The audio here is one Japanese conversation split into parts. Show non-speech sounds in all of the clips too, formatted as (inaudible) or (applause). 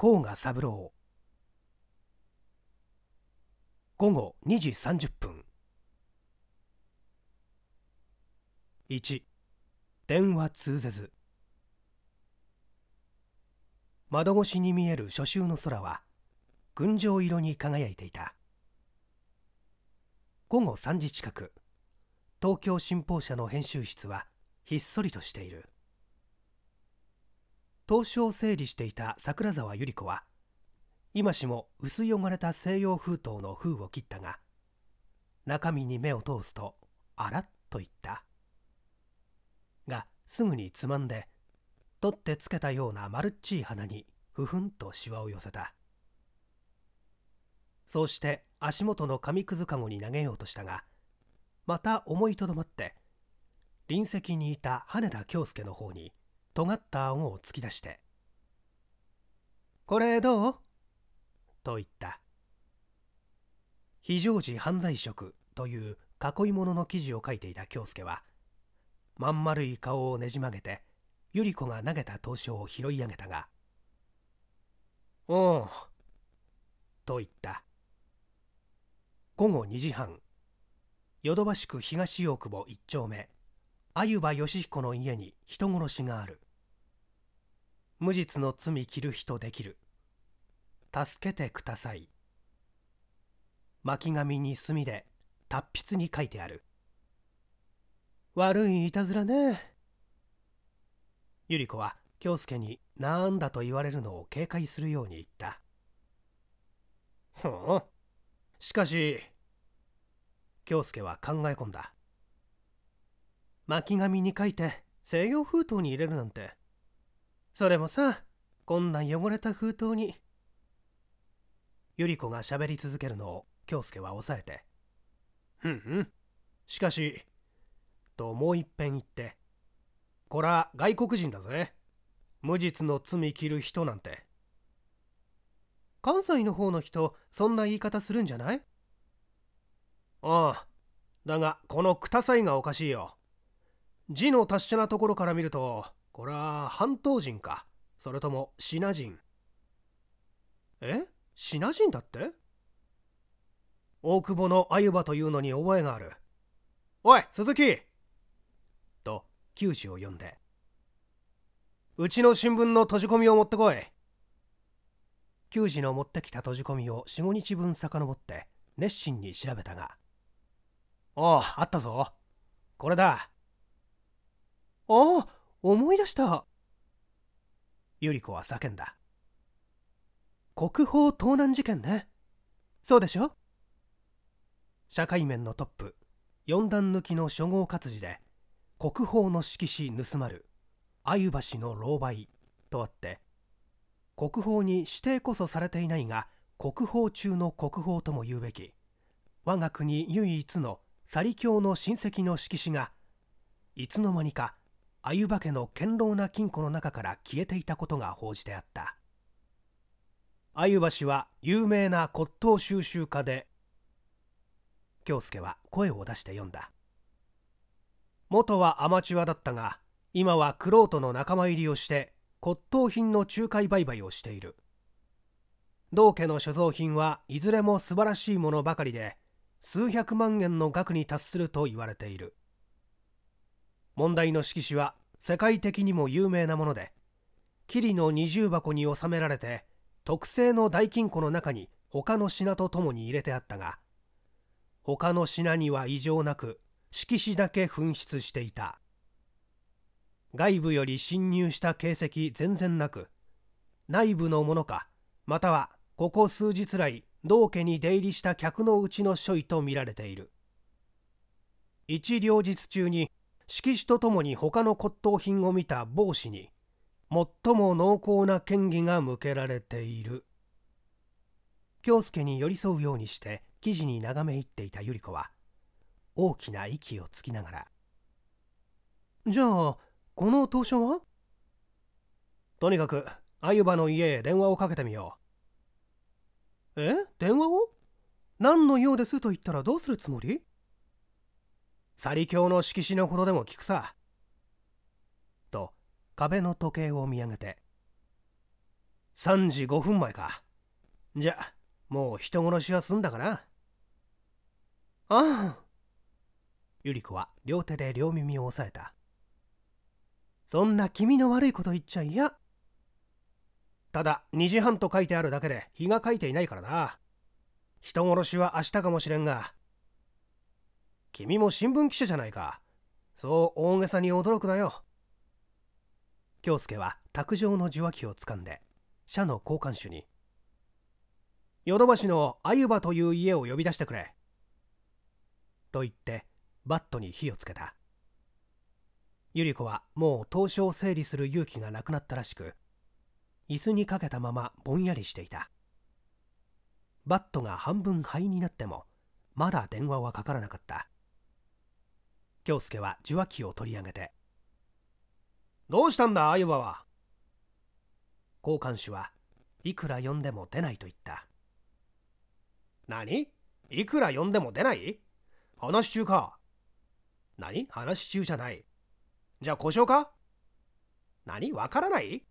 甲賀三郎午後2時30分1電話通ぜず窓越しに見える初秋の空は群青色に輝いていた午後3時近く東京新報社の編集室はひっそりとしている投資を整理していた桜沢百合子は今しも薄汚れた西洋封筒の封を切ったが中身に目を通すとあらっと言ったがすぐにつまんで取ってつけたような丸っちい鼻にふふんとしわを寄せたそうして足元の紙くずかごに投げようとしたがまた思いとどまって隣席にいた羽田恭介の方に尖った顎を突き出して「これどう?」と言った非常時犯罪色という囲い物の記事を書いていた京介はまん丸い顔をねじ曲げて百合子が投げた刀書を拾い上げたが「おう」と言った午後2時半ヨドバシ区東大久保1丁目鮎場義彦の家に人殺しがある無実の罪着る人できる助けてください巻紙に墨で達筆に書いてある悪いいたずらね百合子は京介になんだと言われるのを警戒するように言ったふんしかし京介は考え込んだ巻紙に書いて西洋封筒に入れるなんてそれもさこんな汚れた封筒に百合子が喋り続けるのを京介は抑えて「ふんふんしかし」ともういっぺん言って「こら外国人だぜ無実の罪切る人なんて」関西の方の人そんな言い方するんじゃないああだがこのくたさいがおかしいよ字の達者なところから見るとこは半島人かそれともシナ人えシナ人だって大久保の鮎場というのに覚えがあるおい鈴木と球児を呼んでうちの新聞の閉じ込みを持ってこい球児の持ってきた閉じ込みを45日分遡って熱心に調べたがおおあったぞこれだああ思い出した百合子は叫んだ国宝盗難事件ねそうでしょ社会面のトップ四段抜きの初号活字で国宝の色紙盗まる鮎橋の狼狽とあって国宝に指定こそされていないが国宝中の国宝とも言うべき我が国唯一のサリ教の親戚の色紙がいつの間にか鮎化けの堅牢な金庫の中から消えていたことが報じてあった鮎橋は有名な骨董収集家で京介は声を出して読んだ元はアマチュアだったが今は玄人の仲間入りをして骨董品の仲介売買をしている道家の所蔵品はいずれも素晴らしいものばかりで数百万円の額に達すると言われている問題の色紙は世界的にも有名なもので桐の二重箱に収められて特製の大金庫の中に他の品とともに入れてあったが他の品には異常なく色紙だけ紛失していた外部より侵入した形跡全然なく内部のものかまたはここ数日来道家に出入りした客のうちの書位とみられている一両日中に色紙とともに他の骨董品を見た帽子に最も濃厚な嫌疑が向けられている京介に寄り添うようにして記事に眺め入っていた百合子は大きな息をつきながら「じゃあこの当初は?」とにかく鮎羽の家へ電話をかけてみようえ電話を何の用ですと言ったらどうするつもりサリ教の色紙のことでも聞くさ。と、壁の時計を見上げて。3時5分前か。じゃ、もう人殺しは済んだかな。ああ。ゆり子は両手で両耳を押さえた。そんな気味の悪いこと言っちゃ嫌。ただ、2時半と書いてあるだけで日が書いていないからな。人殺しは明日かもしれんが、君も新聞記者じゃないかそう大げさに驚くなよ京介は卓上の受話器をつかんで社の交換手にヨドバシの鮎場という家を呼び出してくれと言ってバットに火をつけた百合子はもう投証を整理する勇気がなくなったらしく椅子にかけたままぼんやりしていたバットが半分灰になってもまだ電話はかからなかった京介は受話器を取り上げて「どうしたんだ鮎葉は」交換手はいくら呼んでも出ないと言った何いくら呼んでも出ない話中か何話中じゃないじゃあ故障か何わからない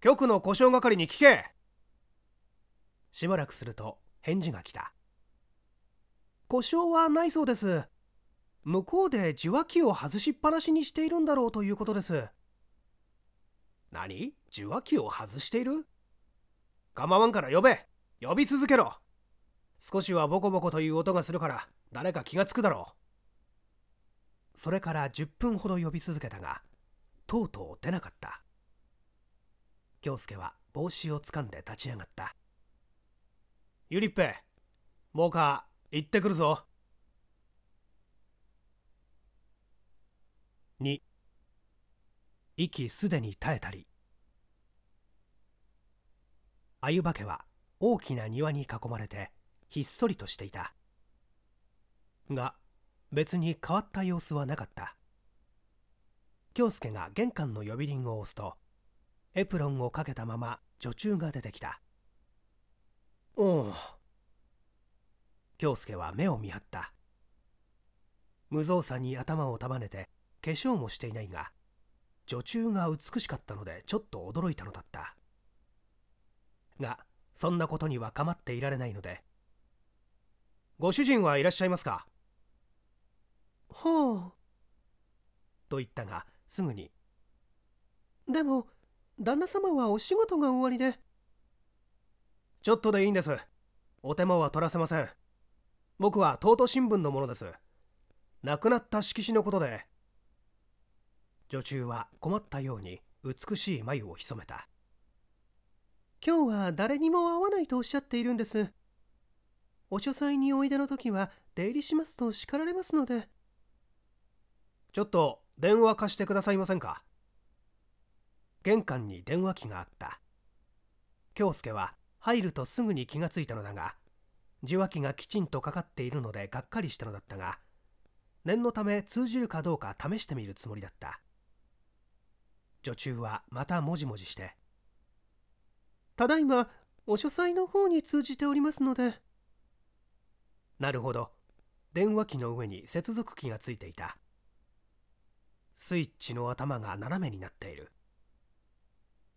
局の故障係に聞けしばらくすると返事が来た故障はないそうです向こうで受話器を外しっぱなしにしているんだろうということです何受話器を外している構わんから呼べ呼び続けろ少しはボコボコという音がするから誰か気がつくだろうそれから10分ほど呼び続けたがとうとう出なかった京介は帽子をつかんで立ち上がったゆりっぺもうか行ってくるぞ2息すでに絶えたり鮎化けは大きな庭に囲まれてひっそりとしていたが別に変わった様子はなかった京介が玄関の呼び鈴を押すとエプロンをかけたまま女中が出てきたおお京介は目を見張った無造作に頭を束ねて化粧もしていないが女中が美しかったのでちょっと驚いたのだったがそんなことには構っていられないので「ご主人はいらっしゃいますか?」ほうと言ったがすぐに「でも旦那様はお仕事が終わりで」ちょっとでいいんですお手間は取らせません僕は東都新聞のものです亡くなった色紙のことで女中は困ったように美しい眉を潜めた今日は誰にも会わないとおっしゃっているんですお書斎においでの時は出入りしますと叱られますのでちょっと電話貸してくださいませんか玄関に電話機があった京介は入るとすぐに気がついたのだが受話器がきちんとかかっているのでがっかりしたのだったが念のため通じるかどうか試してみるつもりだった女中はまたもじもじして「ただいまお書斎の方に通じておりますので」なるほど電話機の上に接続機がついていたスイッチの頭が斜めになっている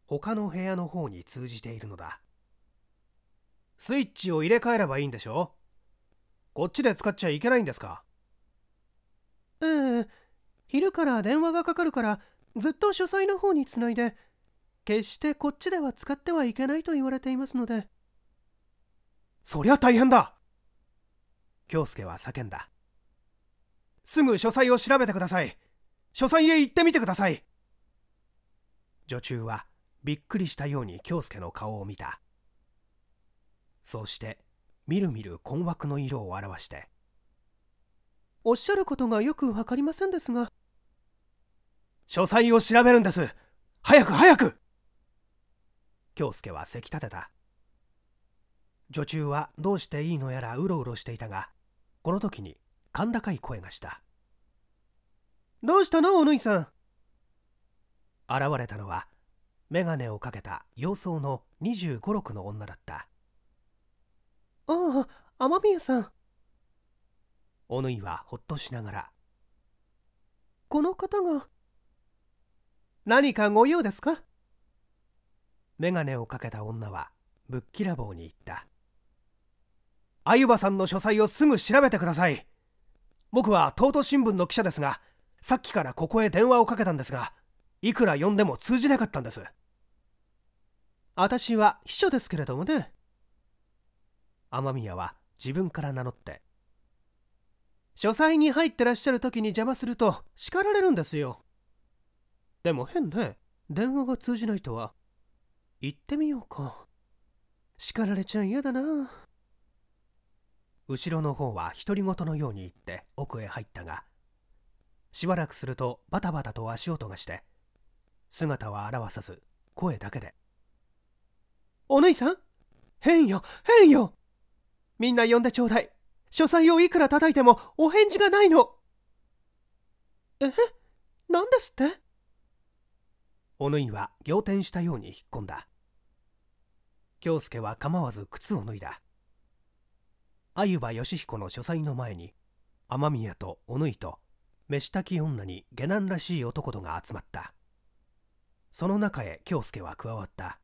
他の部屋の方に通じているのだスイッチを入れ替えればいいんでしょこっちで使っちゃいけないんですかええ昼から電話がかかるからずっと書斎の方につないで決してこっちでは使ってはいけないと言われていますのでそりゃ大変だ京介は叫んだすぐ書斎を調べてください書斎へ行ってみてください女中はびっくりしたように京介の顔を見たそうしてみるみる困惑の色を表しておっしゃることがよく分かりませんですが書斎を調べるんです早く早く京介はせき立てた女中はどうしていいのやらうろうろしていたがこの時に甲高い声がした「どうしたのおぬいさん」現れたのは眼鏡をかけた様相の2 5六の女だった「ああ雨宮さん」おぬいはほっとしながら「この方が何かご用ですか眼鏡をかけた女はぶっきらぼうに言った鮎羽さんの書斎をすぐ調べてください僕は東都新聞の記者ですがさっきからここへ電話をかけたんですがいくら呼んでも通じなかったんです私は秘書ですけれどもね雨宮は自分から名乗って書斎に入ってらっしゃる時に邪魔すると叱られるんですよでも変ね電話が通じないとは行ってみようか叱られちゃ嫌だな後ろの方は独り言のように言って奥へ入ったがしばらくするとバタバタと足音がして姿は現さず声だけで「お姉さん変よ変よみんな呼んでちょうだい書斎をいくら叩いてもお返事がないのえなんですっておぬいは仰天したように引っ込んだ京介は構わず靴を脱いだ鮎は義彦の書斎の前に雨宮とおぬいと飯炊き女に下男らしい男どが集まったその中へ京介は加わった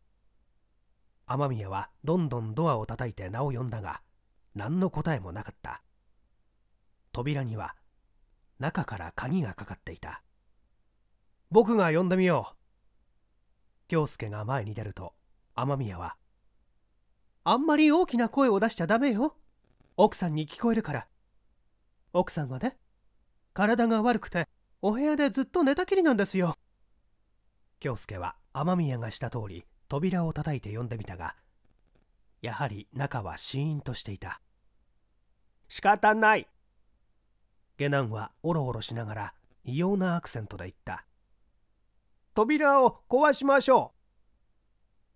雨宮はどんどんドアを叩いて名を呼んだが何の答えもなかった扉には中から鍵がかかっていた僕が呼んでみよう京介が前に出ると雨宮は「あんまり大きな声を出しちゃダメよ奥さんに聞こえるから」奥さんがね体が悪くてお部屋でずっと寝たきりなんですよ京介は雨宮がした通り扉を叩いて呼んでみたがやはり中はシーンとしていた仕方ない下男はおろおろしながら異様なアクセントで言った扉を壊しましょ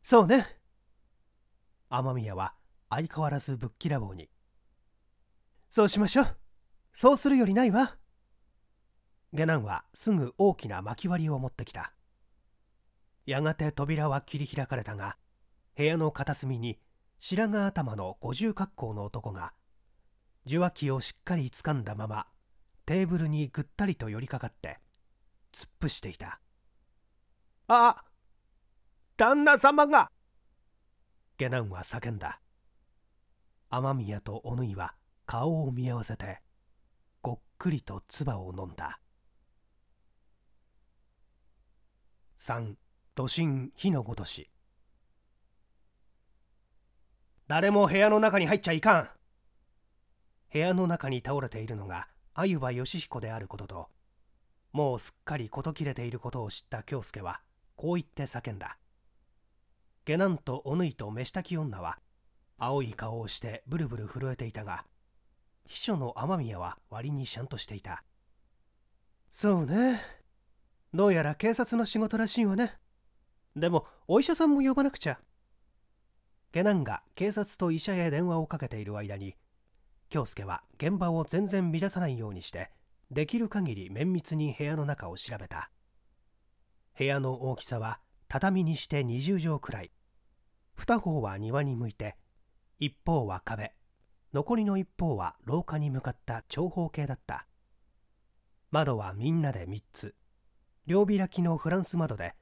うそうね雨宮は相変わらずぶっきらぼうにそうしましょうそうするよりないわ下男はすぐ大きな薪割りを持ってきたやがて扉は切り開かれたが部屋の片隅に白髪頭の五重格好の男が受話器をしっかり掴んだままテーブルにぐったりと寄りかかって突っ伏していたあ旦那様が下男は叫んだ雨宮とおぬいは顔を見合わせてごっくりと唾を飲んだ3都心火のごとし誰も部屋の中に入っちゃいかん部屋の中に倒れているのが鮎羽義彦であることともうすっかり事切れていることを知った京介はこう言って叫んだ下男とおぬいと飯炊き女は青い顔をしてブルブル震えていたが秘書の雨宮は割にシャンとしていたそうねどうやら警察の仕事らしいわねでもお医者さんも呼ばなくちゃ下男が警察と医者へ電話をかけている間に京介は現場を全然乱さないようにしてできる限り綿密に部屋の中を調べた部屋の大きさは畳にして20畳くらい二方は庭に向いて一方は壁残りの一方は廊下に向かった長方形だった窓はみんなで3つ両開きのフランス窓で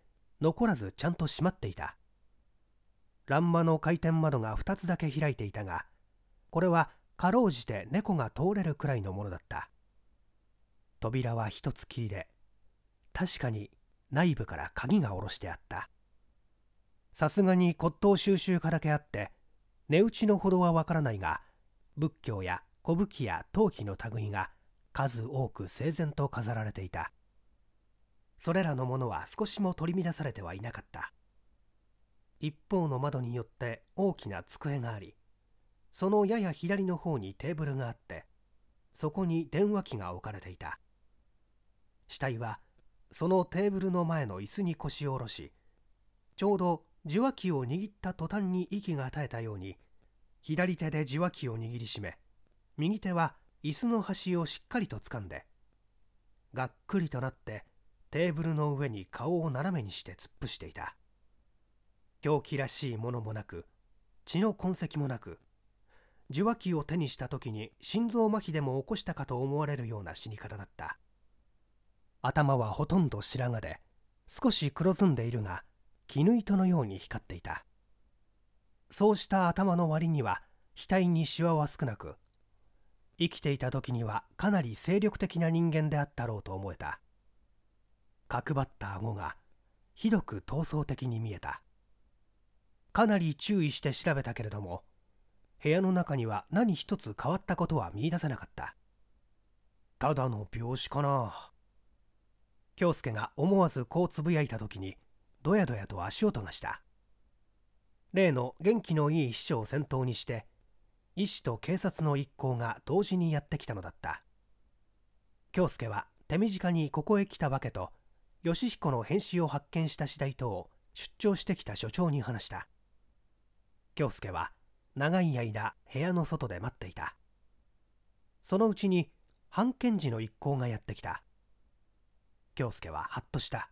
残らずちゃんと閉まっていた欄間の回転窓が2つだけ開いていたがこれはかろうじて猫が通れるくらいのものだった扉は1つきりで確かに内部から鍵が下ろしてあったさすがに骨董収集家だけあって値打ちのほどはわからないが仏教や古武器や陶器の類が数多く整然と飾られていたそれらのものは少しも取り乱されてはいなかった一方の窓によって大きな机がありそのやや左の方にテーブルがあってそこに電話機が置かれていた死体はそのテーブルの前の椅子に腰を下ろしちょうど受話器を握った途端に息が絶えたように左手で受話器を握りしめ右手は椅子の端をしっかりと掴んでがっくりとなってテーブルの上に顔を斜めにして突っ伏していた狂気らしいものもなく血の痕跡もなく受話器を手にした時に心臓麻痺でも起こしたかと思われるような死に方だった頭はほとんど白髪で少し黒ずんでいるが絹糸のように光っていたそうした頭の割には額にシワは少なく生きていた時にはかなり精力的な人間であったろうと思えた角張った顎がひどく闘争的に見えたかなり注意して調べたけれども部屋の中には何一つ変わったことは見いだせなかったただの病死かな京介が思わずこうつぶやいた時にどやどやと足音がした例の元気のいい秘書を先頭にして医師と警察の一行が同時にやってきたのだった京介は手短にここへ来たわけと義彦の返信を発見した次第等を出張してきた所長に話した京介は長い間部屋の外で待っていたそのうちに判検事の一行がやってきた京介はハッとした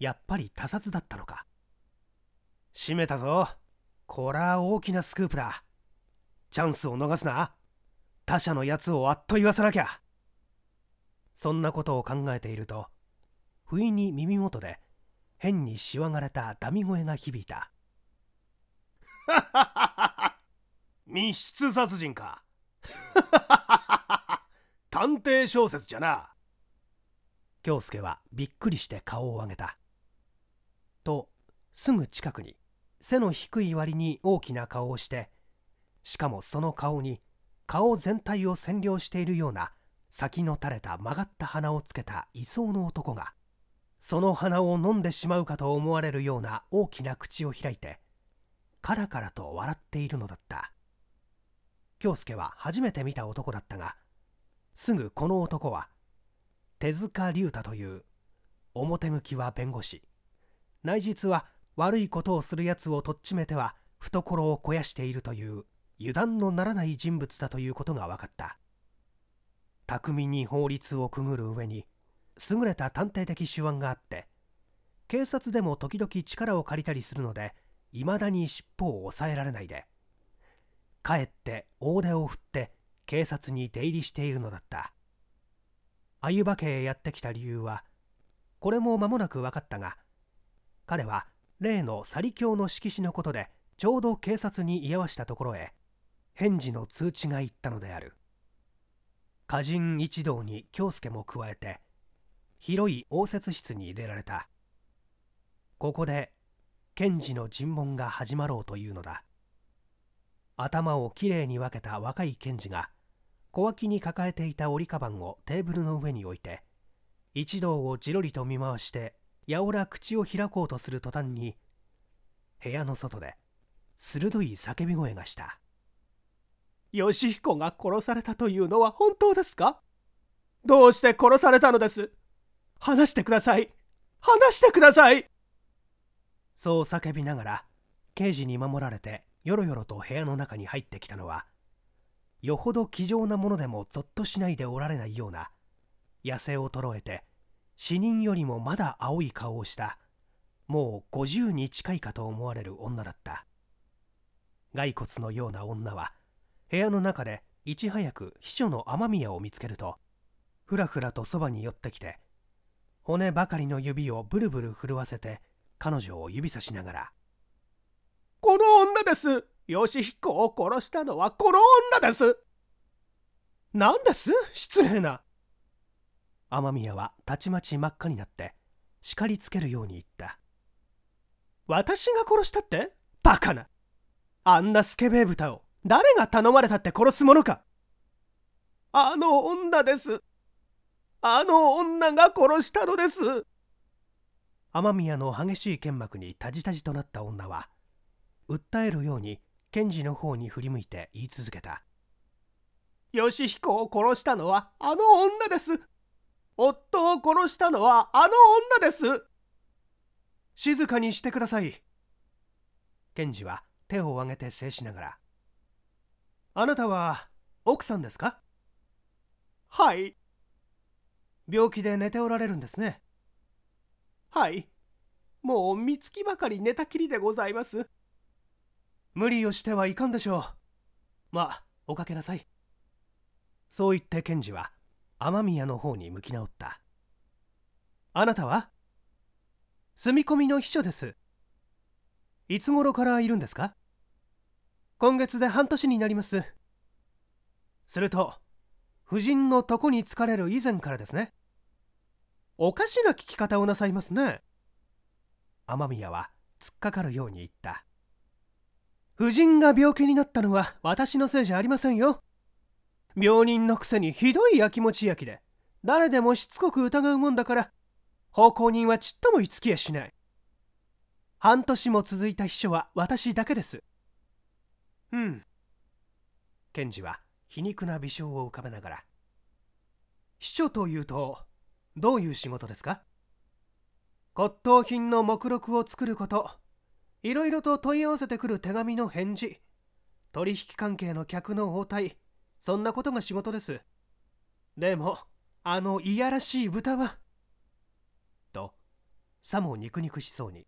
やっぱり他殺だったのか閉めたぞこら大きなスクープだチャンスを逃すな他者のやつをあっと言わさなきゃそんなことを考えていると不意に耳元で変にしわがれたダミ声が響いた (laughs) 密室殺人か (laughs) 探偵小説じゃな京介はびっくりして顔を上げたとすぐ近くに背の低い割に大きな顔をしてしかもその顔に顔全体を占領しているような先の垂れた曲がった鼻をつけた位相の男がその鼻を飲んでしまうかと思われるような大きな口を開いてカラカラと笑っているのだった京介は初めて見た男だったがすぐこの男は手塚龍太という表向きは弁護士内実は悪いことをするやつをとっちめては懐を肥やしているという油断のならない人物だということが分かった巧みに法律をくぐる上に優れた探偵的手腕があって警察でも時々力を借りたりするのでいまだに尻尾を抑えられないでかえって大手を振って警察に出入りしているのだった鮎場家へやってきた理由はこれも間もなく分かったが彼は例のサリ教の色紙のことでちょうど警察に居合わしたところへ返事の通知が行ったのである歌人一同に京介も加えて広い応接室に入れられたここで検事の尋問が始まろうというのだ頭をきれいに分けた若い検事が小脇に抱えていた折りかばんをテーブルの上に置いて一同をじろりと見回してやおら口を開こうとする途端に部屋の外で鋭い叫び声がした義彦が殺されたというのは本当ですかどうして殺されたのです話してください話してくださいそう叫びながら刑事に守られてよろよろと部屋の中に入ってきたのはよほど気丈なものでもぞっとしないでおられないような痩せ衰えて死人よりもまだ青い顔をしたもう50に近いかと思われる女だった骸骨のような女は部屋の中でいち早く秘書の雨宮を見つけるとふらふらとそばに寄ってきて骨ばかりの指をブルブル震わせて彼女を指さしながら「この女です義彦を殺したのはこの女です何です失礼な雨宮はたちまち真っ赤になって叱りつけるように言った私が殺したってバカなあんなスケベ豚を誰が頼まれたって殺すものかあの女ですあの女が殺したのです雨宮の激しい剣幕にタジタジとなった女は訴えるように検事の方に振り向いて言い続けた義彦を殺したのはあの女です夫を殺したのはあの女です静かにしてください検事は手を挙げて制しながらあなたは奥さんですかはい病気で寝ておられるんですねはいもう三月ばかり寝たきりでございます無理をしてはいかんでしょうまあおかけなさいそう言って検事は雨宮の方に向き直ったあなたは住み込みの秘書ですいつ頃からいるんですか今月で半年になりますすると夫人の床に疲れる以前からですねおかしな聞き方をなさいますね雨宮は突っかかるように言った夫人が病気になったのは私のせいじゃありませんよ病人のくせにひどいやきもちやきで誰でもしつこく疑うもんだから奉公人はちっとも居つきやしない半年も続いた秘書は私だけですうん検事は皮肉な微笑を浮かべながら秘書というとどういう仕事ですか骨董品の目録を作ることいろいろと問い合わせてくる手紙の返事取引関係の客の応対そんなことが仕事ですでもあのいやらしい豚はとさも肉肉しそうに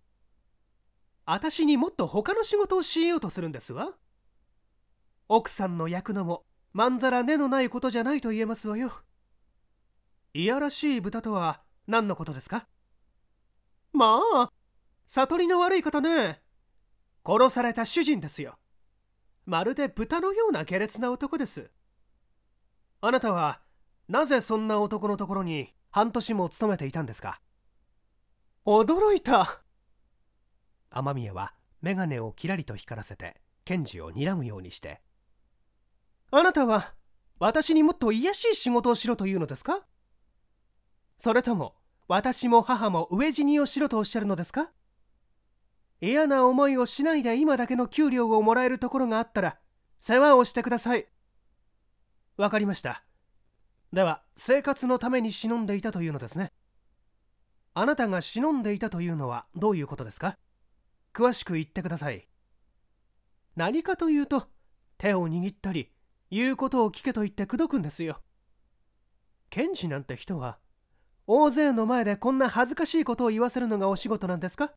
私にもっと他の仕事を強いようとするんですわ奥さんの役のもまんざら根のないことじゃないと言えますわよいやらしい豚とは何のことですかまあ悟りの悪い方ね殺された主人ですよまるで豚のような下劣な男ですあなたはなぜそんな男のところに半年も勤めていたんですか驚いた雨宮は眼鏡をキラリと光らせて検事を睨むようにしてあなたは私にもっと卑しい仕事をしろというのですかそれとも私も母も飢え死にをしろとおっしゃるのですか嫌な思いをしないで今だけの給料をもらえるところがあったら世話をしてくださいわかりましたでは生活のために忍んでいたというのですねあなたが忍んでいたというのはどういうことですか詳しく言ってください何かというと手を握ったり言うことを聞けと言って口説くんですよ検事なんて人は大勢の前でこんな恥ずかしいことを言わせるのがお仕事なんですか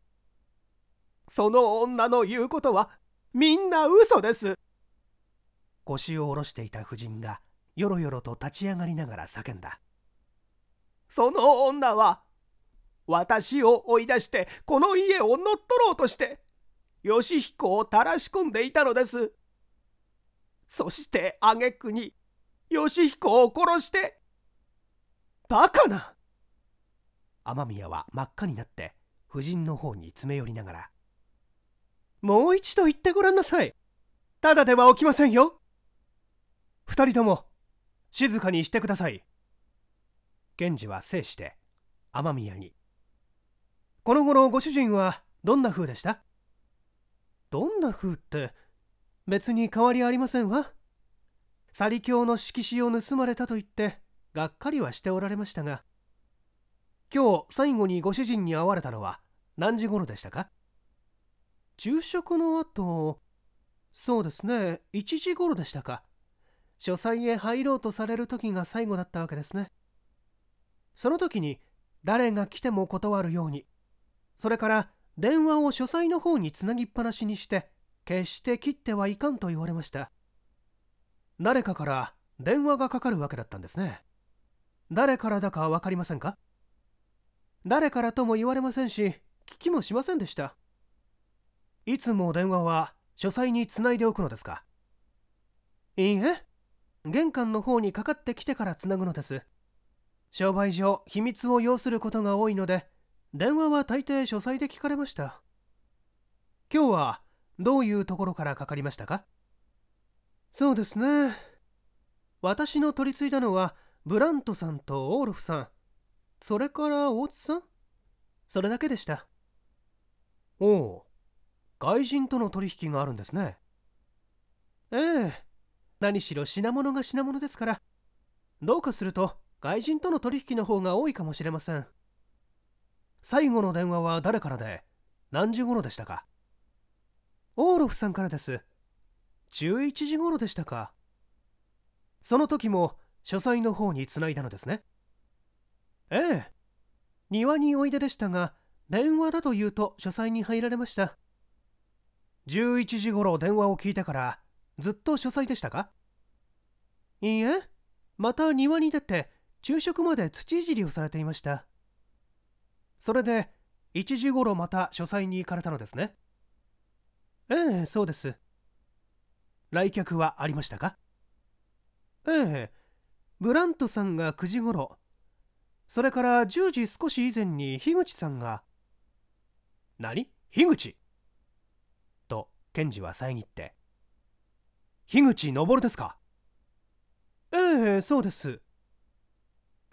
その女の言うことはみんな嘘です腰を下ろしていた夫人がよろよろと立ち上がりながら叫んだその女は私を追い出してこの家を乗っ取ろうとして義彦をたらし込んでいたのですそして挙句に義彦を殺してバカな雨宮は真っ赤になって夫人の方に詰め寄りながらもう一度言ってごらんなさい。ただでは起きませんよ。二人とも、静かにしてください。源氏は制して、雨宮に。この頃ご主人はどんな風でしたどんな風って、別に変わりありませんわ。サリ教の色紙を盗まれたと言って、がっかりはしておられましたが、今日最後にご主人に会われたのは何時頃でしたか昼食の後そうですね1時頃でしたか書斎へ入ろうとされる時が最後だったわけですねその時に誰が来ても断るようにそれから電話を書斎の方につなぎっぱなしにして決して切ってはいかんと言われました誰かから電話がかかるわけだったんですね誰からだか分かりませんか誰からとも言われませんし聞きもしませんでしたいつも電話は書斎につないでおくのですかいいえ玄関の方にかかってきてからつなぐのです商売上秘密を要することが多いので電話は大抵書斎で聞かれました今日はどういうところからかかりましたかそうですね私の取り継いだのはブラントさんとオールフさんそれから大津さんそれだけでしたおお外人との取引があるんですねええ何しろ品物が品物ですからどうかすると外人との取引の方が多いかもしれません最後の電話は誰からで何時頃でしたかオーロフさんからです11時頃でしたかその時も書斎の方につないだのですねええ庭においででしたが電話だと言うと書斎に入られました11時頃電話を聞いてからずっと書斎でしたかいいえまた庭に出て昼食まで土いじりをされていましたそれで1時頃また書斎に行かれたのですねええそうです来客はありましたかええブラントさんが9時頃それから10時少し以前に樋口さんが何樋口検事は遮って樋口昇ですかええー、そうです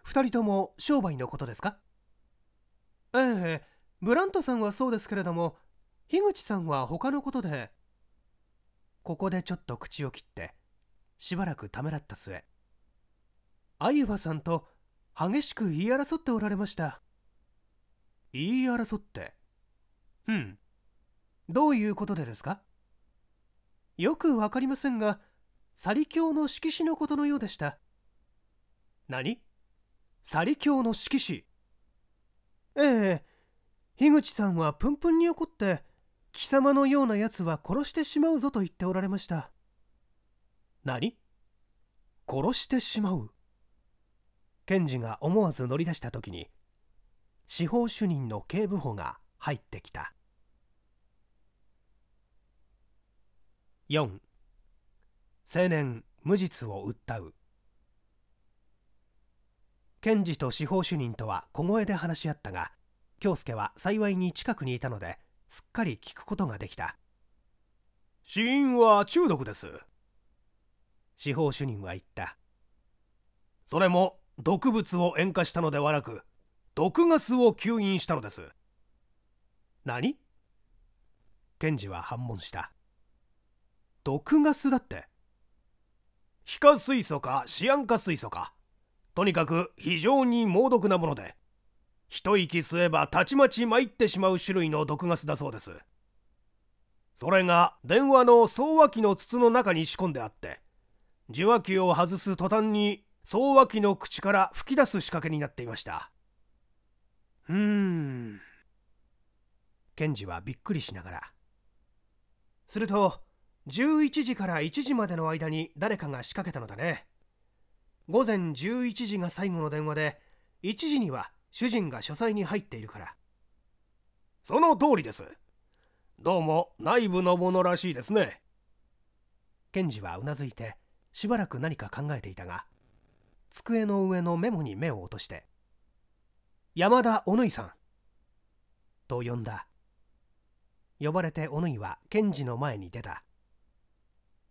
2人とも商売のことですかええー、ブラントさんはそうですけれども樋口さんは他のことでここでちょっと口を切ってしばらくためらった末鮎ゆさんと激しく言い争っておられました言い争ってうんどういうことでですかよくわかりませんが、サリ教の色紙のことのようでした。何サリ教の色紙ええ、樋口さんはプンプンに怒って、貴様のような奴は殺してしまうぞと言っておられました。何殺してしまう検事が思わず乗り出した時に司法主任の警部補が入ってきた4青年無実を訴う検事と司法主任とは小声で話し合ったが京介は幸いに近くにいたのですっかり聞くことができた死因は中毒です司法主任は言ったそれも毒物を塩化したのではなく毒ガスを吸引したのです何検事は反問した毒ガスだって非化水素かシアン化水素かとにかく非常に猛毒なもので一息吸えばたちまち参ってしまう種類の毒ガスだそうですそれが電話の送話機の筒の中に仕込んであって受話器を外す途端に送話機の口から吹き出す仕掛けになっていましたうーん検事はびっくりしながらすると11時から1時までの間に誰かが仕掛けたのだね午前11時が最後の電話で1時には主人が書斎に入っているからその通りですどうも内部のものらしいですね検事はうなずいてしばらく何か考えていたが机の上のメモに目を落として「山田おぬいさん」と呼んだ呼ばれておぬいは検事の前に出た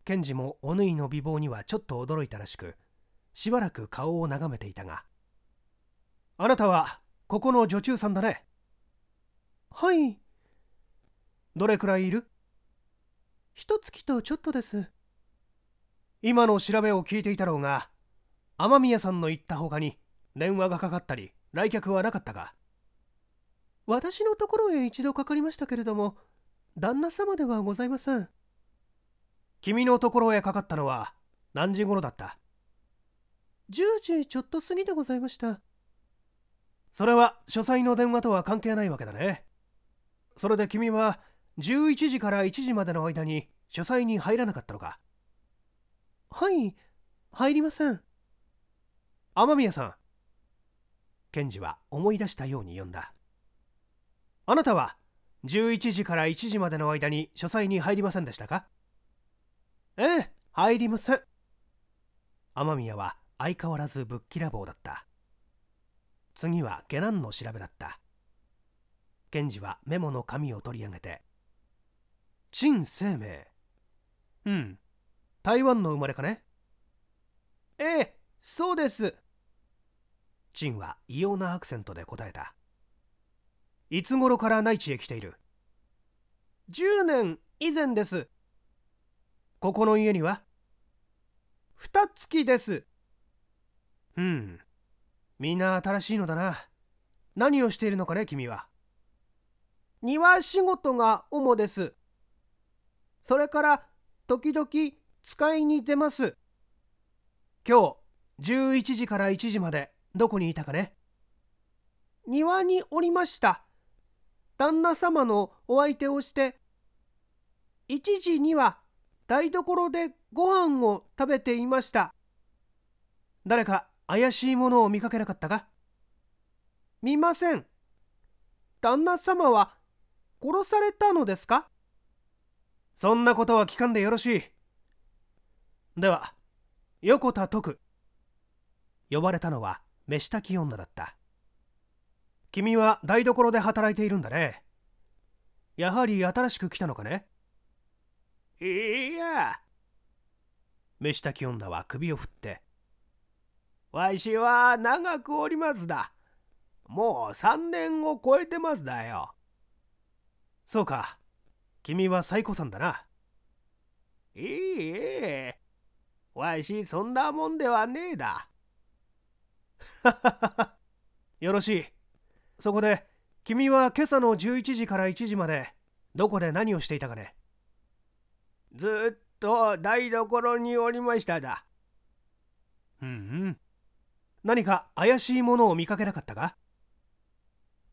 検事もおぬいの美貌にはちょっと驚いたらしくしばらく顔を眺めていたが「あなたはここの女中さんだね」「はい」「どれくらいいる?」「一月とちょっとです」今の調べを聞いていたろうが雨宮さんの言ったほかに電話がかかったり来客はなかったか私のところへ一度かかりましたけれども旦那様ではございません君のところへかかったのは何時頃だった10時ちょっと過ぎでございましたそれは書斎の電話とは関係ないわけだねそれで君は11時から1時までの間に書斎に入らなかったのかはい入りません雨宮さん検事は思い出したように呼んだあなたは11時から1時までの間に書斎に入りませんでしたかええ入りません雨宮は相変わらずぶっきらぼうだった次は下男の調べだった賢治はメモの紙を取り上げて「陳生命」うん台湾の生まれかねええそうです陳は異様なアクセントで答えたいつ頃から内地へ来ている10年以前ですここの家には蓋月です。うん。みんな新しいのだな。何をしているのかね、君は。庭仕事が主です。それから、時々使いに出ます。今日、11時から1時まで、どこにいたかね庭におりました。旦那様のお相手をして、1時には台所でご飯を食べていました誰か怪しいものを見かけなかったか見ません旦那様は殺されたのですかそんなことは聞かんでよろしいでは横田徳呼ばれたのは飯炊き女だった君は台所で働いているんだねやはり新しく来たのかねいや飯炊き女は首を振って「わしは長くおりますだもう3年を超えてますだよ」そうか君はサイコさんだないいえわしそんなもんではねえだよろしいそこで君は今朝の11時から1時までどこで何をしていたかねずっと台所におりましただうんうん何か怪しいものを見かけなかったか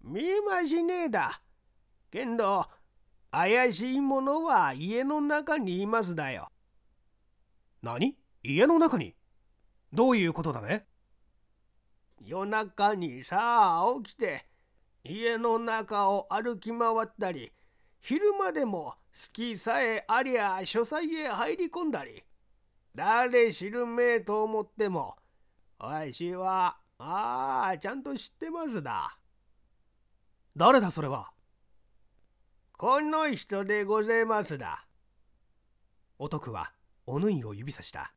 見えましねえだけんど怪しいものは家の中にいますだよ何家の中にどういうことだね夜中にさあ起きて家の中を歩き回ったり昼間でも隙さえありゃ書斎へ入り込んだり誰知るめえと思ってもわしはああちゃんと知ってますだ誰だそれはこの人でごぜますだお徳はおぬいを指さした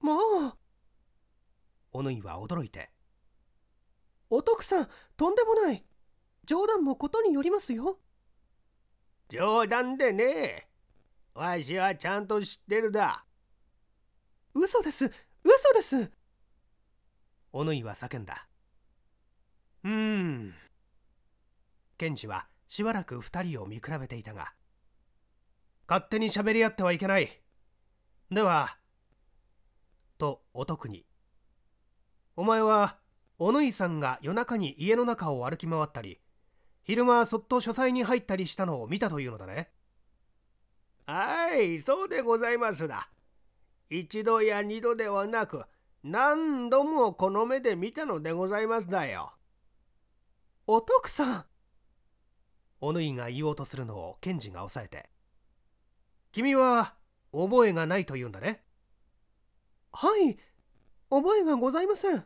もうおぬいは驚いてお徳さんとんでもない冗談もことによりますよ冗談でねわしはちゃんと知ってるだ嘘です嘘ですおぬいは叫んだうんケンジはしばらく二人を見比べていたが勝手にしゃべり合ってはいけないではとお得にお前はおぬいさんが夜中に家の中を歩き回ったり昼間そっと書斎に入ったりしたのを見たというのだねはいそうでございますだ一度や二度ではなく何度もこの目で見たのでございますだよお徳さんおぬいが言おうとするのを検事が抑えて君は覚えがないと言うんだねはい覚えがございません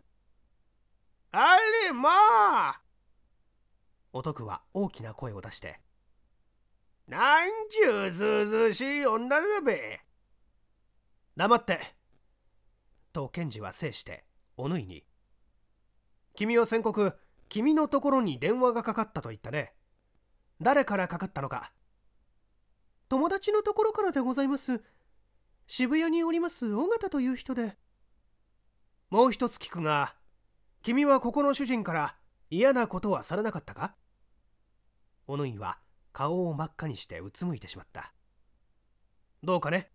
あれまあお徳は大きな声を出して。なんちゅうずうずうしい女だべ。黙って。と検事は制して、おぬいに。君は宣告、君のところに電話がかかったと言ったね。誰からかかったのか。友達のところからでございます。渋谷におります尾形という人で。もう一つ聞くが、君はここの主人から嫌なことはされなかったかお野いは顔を真っ赤にしてうつむいてしまったどうかね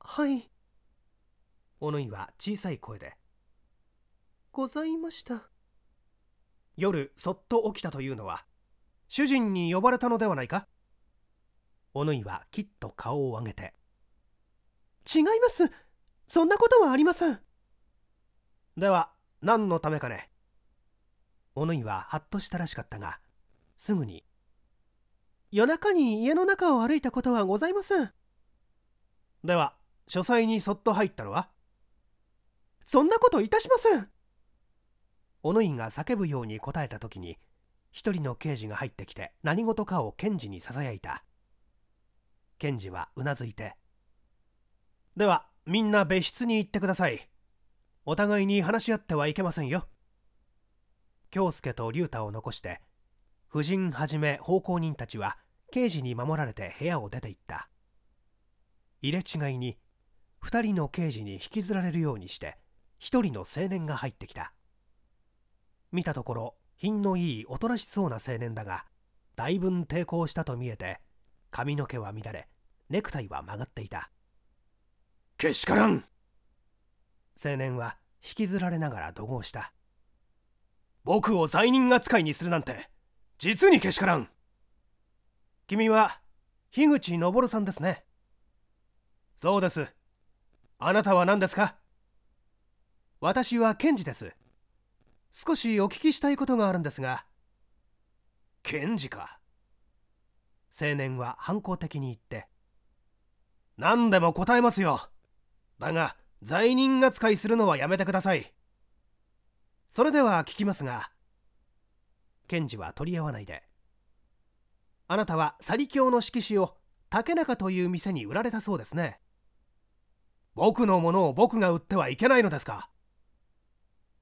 はいおぬいは小さい声でございました夜そっと起きたというのは主人に呼ばれたのではないかおぬいはきっと顔を上げて違いますそんなことはありませんでは何のためかねおぬいはハッとしたらしかったがすぐに夜中に家の中を歩いたことはございませんでは書斎にそっと入ったのはそんなこといたしません小野院が叫ぶように答えた時に一人の刑事が入ってきて何事かを検事にささやいた検事はうなずいて「ではみんな別室に行ってくださいお互いに話し合ってはいけませんよ」京介と竜太を残して婦人はじめ奉公人たちは刑事に守られて部屋を出て行った入れ違いに2人の刑事に引きずられるようにして1人の青年が入ってきた見たところ品のいいおとなしそうな青年だが大分抵抗したと見えて髪の毛は乱れネクタイは曲がっていたけしからん青年は引きずられながら怒号した僕を罪人扱いにするなんて実にけしからん君は樋口昇さんですねそうですあなたは何ですか私は検事です少しお聞きしたいことがあるんですが検事か青年は反抗的に言って何でも答えますよだが罪人扱いするのはやめてくださいそれでは聞きますが検事は取り合わないであなたはサリ教の色紙を竹中という店に売られたそうですね僕のものを僕が売ってはいけないのですか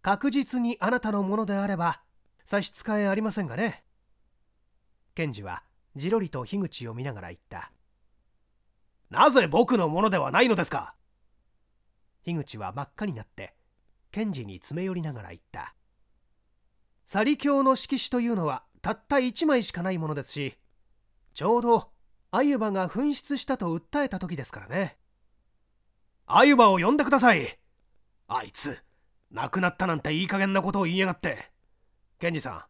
確実にあなたのものであれば差し支えありませんがね検事はじろりと樋口を見ながら言ったなぜ僕のものではないのですか樋口は真っ赤になって検事に詰め寄りながら言ったサリ教の色紙というのはたった1枚しかないものですしちょうどアユバが紛失したと訴えた時ですからねアユバを呼んでくださいあいつ亡くなったなんていい加減なことを言いやがってケンジさん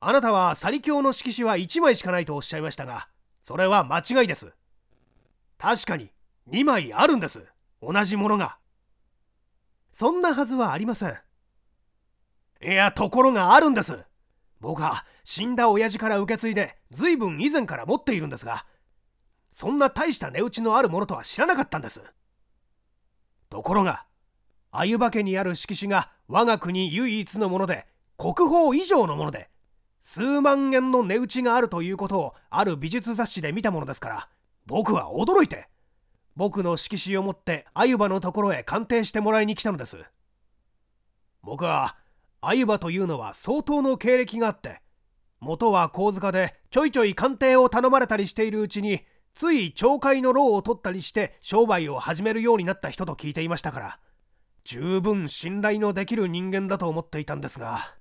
あなたはサリ教の色紙は1枚しかないとおっしゃいましたがそれは間違いです確かに2枚あるんです同じものがそんなはずはありませんいやところがあるんです僕は死んだ親父から受け継いでずいぶん以前から持っているんですがそんな大した値打ちのあるものとは知らなかったんですところが鮎場家にある色紙が我が国唯一のもので国宝以上のもので数万円の値打ちがあるということをある美術雑誌で見たものですから僕は驚いて僕の色紙を持って鮎場のところへ鑑定してもらいに来たのです僕は鮎馬というのは相当の経歴があって元は神塚でちょいちょい鑑定を頼まれたりしているうちについ懲戒の労を取ったりして商売を始めるようになった人と聞いていましたから十分信頼のできる人間だと思っていたんですが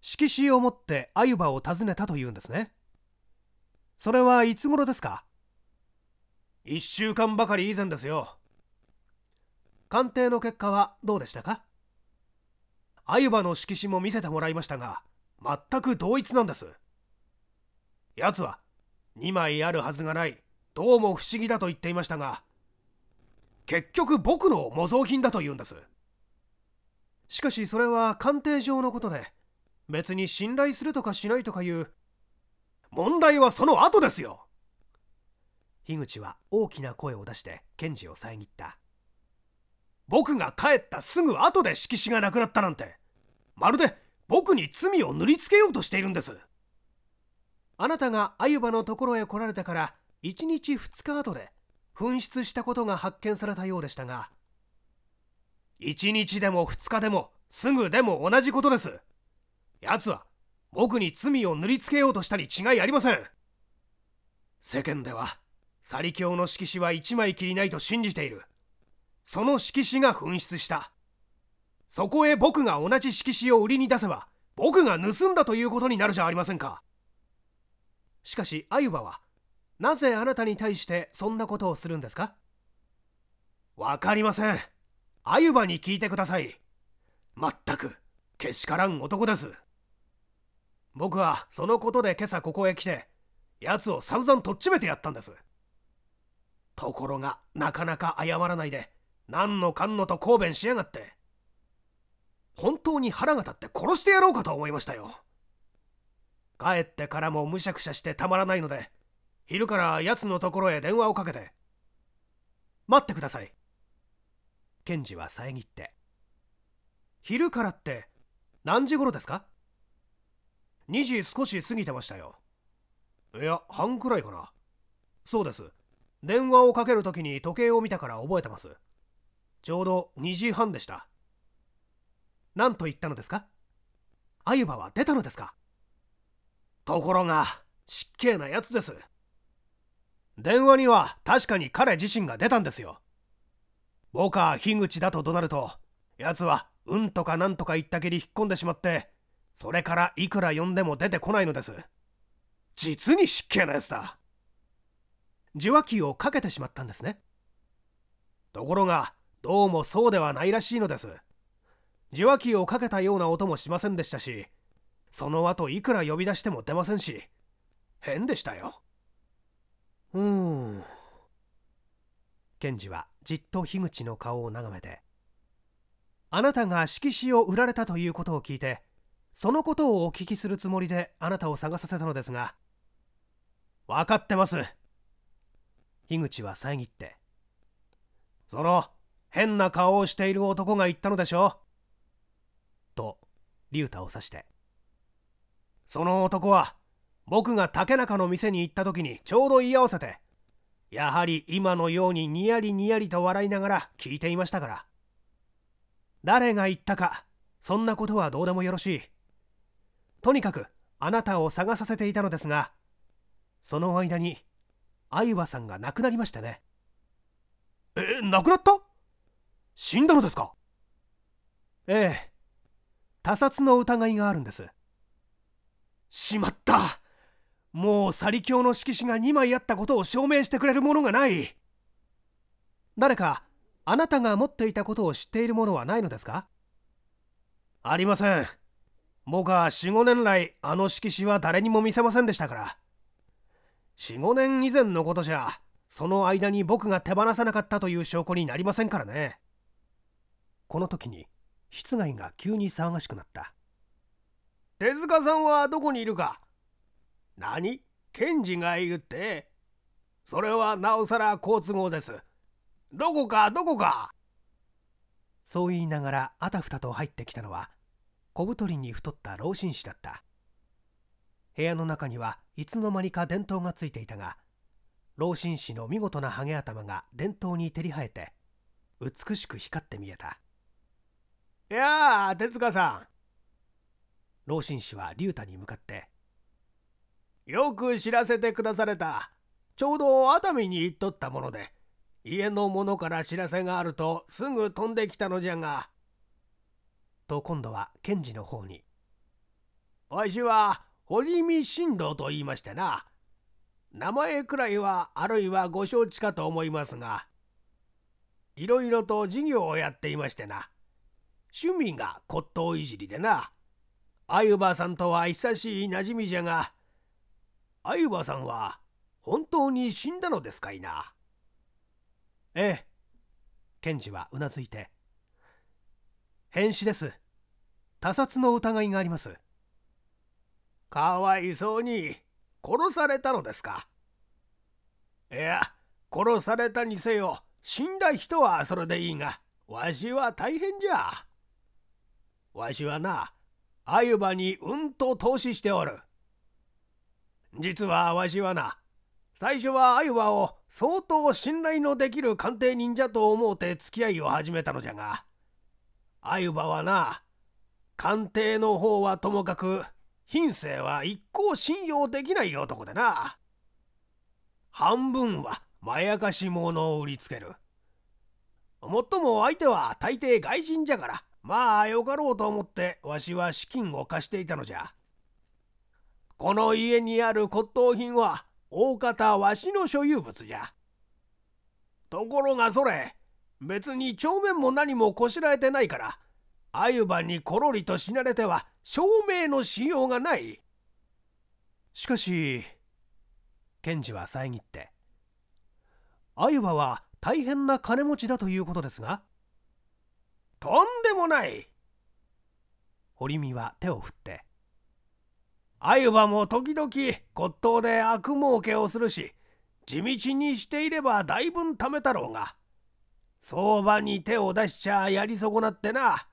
色紙を持って鮎馬を訪ねたというんですねそれはいつ頃ですか1週間ばかり以前ですよ鑑定の結果はどうでしたかアユバの色紙も見せてもらいましたが全く同一なんですやつは2枚あるはずがないどうも不思議だと言っていましたが結局僕の模造品だと言うんですしかしそれは鑑定上のことで別に信頼するとかしないとかいう問題はその後ですよ樋口は大きな声を出して検事を遮った僕が帰ったすぐ後で色紙がなくなったなんてまるで僕に罪を塗りつけようとしているんですあなたが鮎羽のところへ来られてから1日2日後で紛失したことが発見されたようでしたが1日でも2日でもすぐでも同じことです奴は僕に罪を塗りつけようとしたに違いありません世間ではサリ教の色紙は一枚きりないと信じているその色紙が紛失したそこへ僕が同じ色紙を売りに出せば僕が盗んだということになるじゃありませんかしかしアユバはなぜあなたに対してそんなことをするんですかわかりませんアユバに聞いてくださいまったくけしからん男です僕はそのことで今朝ここへ来て奴を散々とっちめてやったんですところがなかなか謝らないで何のかんのと抗弁しやがって本当に腹が立って殺してやろうかと思いましたよ帰ってからもむしゃくしゃしてたまらないので昼から奴のところへ電話をかけて待ってください検事は遮って昼からって何時頃ですか2時少し過ぎてましたよいや半くらいかなそうです電話をかけるときに時計を見たから覚えてますちょうど2時半でした何と言ったのですかあゆばは出たのですかところが失敬なやつです電話には確かに彼自身が出たんですよ僕は樋口だと怒鳴るとやつはうんとかなんとか言ったきり引っ込んでしまってそれからいくら呼んでも出てこないのです実に失敬なやつだ受話器をかけてしまったんですねところがどうもそうではないらしいのです受話器をかけたような音もしませんでしたしその後いくら呼び出しても出ませんし変でしたようん検事はじっと樋口の顔を眺めてあなたが色紙を売られたということを聞いてそのことをお聞きするつもりであなたを探させたのですが分かってます樋口は遮ってその変な顔をしている男が言ったのでしょう。と竜太を指してその男は僕が竹中の店に行った時にちょうど居合わせてやはり今のようににやりにやりと笑いながら聞いていましたから誰が言ったかそんなことはどうでもよろしいとにかくあなたを探させていたのですがその間に鮎ゆさんが亡くなりましたねえ亡くなった死んだのですかええ他殺の疑いがあるんですしまったもうサリ教の色紙が2枚あったことを証明してくれるものがない誰かあなたが持っていたことを知っているものはないのですかありません僕は45年来あの色紙は誰にも見せませんでしたから45年以前のことじゃその間に僕が手放さなかったという証拠になりませんからねこの時に室外が急に騒がしくなった手塚さんはどこにいるか何検事がいるってそれはなおさら好都合ですどこかどこかそう言いながらあたふたと入ってきたのは小太りに太った老紳士だった部屋の中にはいつの間にか電灯がついていたが老紳士の見事なハゲ頭が電灯に照り生えて美しく光って見えたいやあ、手塚さん。老紳士は竜太に向かって。よく知らせてくだされた。ちょうど熱海に行っとったもので、家の者から知らせがあるとすぐ飛んできたのじゃが。と今度は検事の方に。わしは堀見新道と言いましてな。名前くらいはあるいはご承知かと思いますが、いろいろと事業をやっていましてな。趣味が骨董いじりでな鮎婆さんとは久しい馴染みじゃが鮎婆さんは本当に死んだのですかいなええ検事はうなずいて変死です他殺の疑いがありますかわいそうに殺されたのですかいや殺されたにせよ死んだ人はそれでいいがわしは大変じゃ。わしはな鮎羽にうんと投資しておる実はわしはな最初は鮎ばを相当信頼のできる鑑定人じゃと思うて付き合いを始めたのじゃが鮎羽はな鑑定の方はともかく品性は一向信用できない男でな半分はまやかし者を売りつけるもっとも相手は大抵外人じゃからまあよかろうと思ってわしは資金を貸していたのじゃこの家にある骨董品は大方わしの所有物じゃところがそれ別に帳面も何もこしらえてないから鮎ばにころりと死なれては証明のしようがないしかし賢治は遮って鮎ばは大変な金持ちだということですがとんでもない堀見は手を振って鮎羽も時々骨董で悪儲けをするし地道にしていればだいぶん貯めたろうが相場に手を出しちゃやり損なってな